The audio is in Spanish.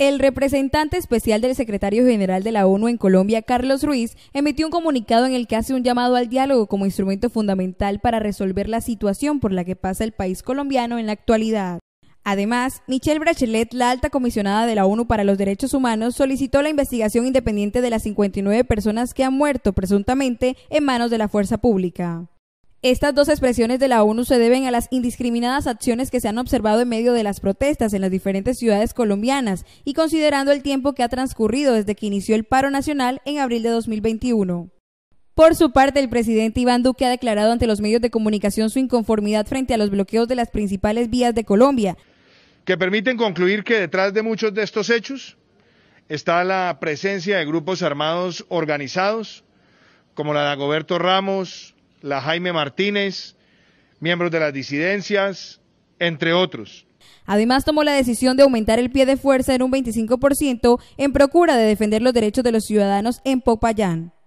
El representante especial del secretario general de la ONU en Colombia, Carlos Ruiz, emitió un comunicado en el que hace un llamado al diálogo como instrumento fundamental para resolver la situación por la que pasa el país colombiano en la actualidad. Además, Michelle Brachelet, la alta comisionada de la ONU para los Derechos Humanos, solicitó la investigación independiente de las 59 personas que han muerto presuntamente en manos de la fuerza pública. Estas dos expresiones de la ONU se deben a las indiscriminadas acciones que se han observado en medio de las protestas en las diferentes ciudades colombianas y considerando el tiempo que ha transcurrido desde que inició el paro nacional en abril de 2021. Por su parte, el presidente Iván Duque ha declarado ante los medios de comunicación su inconformidad frente a los bloqueos de las principales vías de Colombia. Que permiten concluir que detrás de muchos de estos hechos está la presencia de grupos armados organizados, como la de Agoberto Ramos, la Jaime Martínez, miembros de las disidencias, entre otros. Además, tomó la decisión de aumentar el pie de fuerza en un 25% en procura de defender los derechos de los ciudadanos en Popayán.